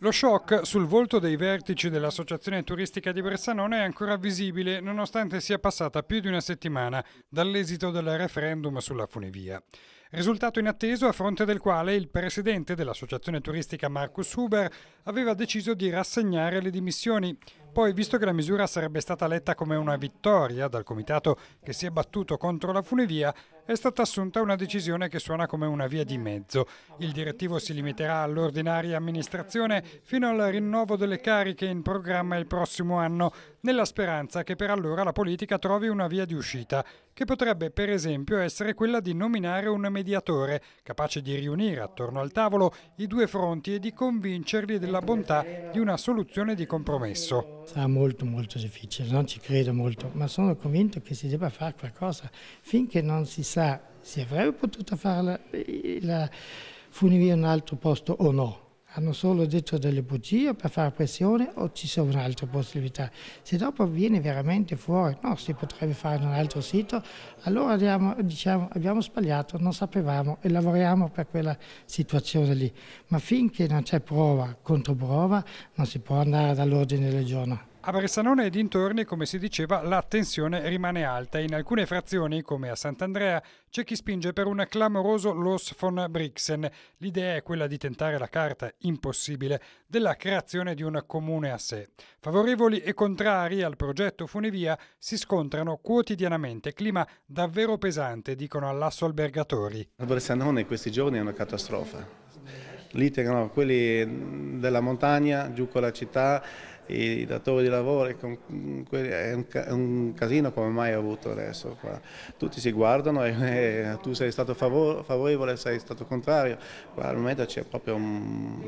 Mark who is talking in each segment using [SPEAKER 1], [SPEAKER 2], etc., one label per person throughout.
[SPEAKER 1] Lo shock sul volto dei vertici dell'Associazione Turistica di Bressanone è ancora visibile nonostante sia passata più di una settimana dall'esito del referendum sulla funivia. Risultato inatteso a fronte del quale il presidente dell'Associazione Turistica Marcus Huber aveva deciso di rassegnare le dimissioni, poi, visto che la misura sarebbe stata letta come una vittoria dal comitato che si è battuto contro la funivia, è stata assunta una decisione che suona come una via di mezzo. Il direttivo si limiterà all'ordinaria amministrazione fino al rinnovo delle cariche in programma il prossimo anno, nella speranza che per allora la politica trovi una via di uscita, che potrebbe per esempio essere quella di nominare un mediatore capace di riunire attorno al tavolo i due fronti e di convincerli della bontà di una soluzione di compromesso.
[SPEAKER 2] Sarà molto molto difficile, non ci credo molto, ma sono convinto che si debba fare qualcosa finché non si sa se avrebbe potuto fare la, eh, la funivia in un altro posto o no hanno solo detto delle bugie per fare pressione o ci sono altre possibilità. Se dopo viene veramente fuori, no, si potrebbe fare in un altro sito, allora abbiamo, diciamo abbiamo sbagliato, non sapevamo e lavoriamo per quella situazione lì. Ma finché non c'è prova contro prova non si può andare dall'ordine del giorno.
[SPEAKER 1] A Bressanone e dintorni, come si diceva, la tensione rimane alta. In alcune frazioni, come a Sant'Andrea, c'è chi spinge per un clamoroso Los von Brixen. L'idea è quella di tentare la carta impossibile della creazione di un comune a sé. Favorevoli e contrari al progetto Funivia si scontrano quotidianamente. Clima davvero pesante, dicono all'Asso Albergatori.
[SPEAKER 3] A Bressanone in questi giorni è una catastrofe. Litigano quelli della montagna giù con la città i datori di lavoro, è un, casino come mai ho avuto adesso. Qua. Tutti si guardano e, e tu sei stato favorevole, sei stato contrario, qua al momento c'è proprio un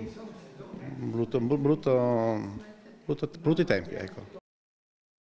[SPEAKER 3] brutto, brutto, brutto, brutti tempi. Ecco.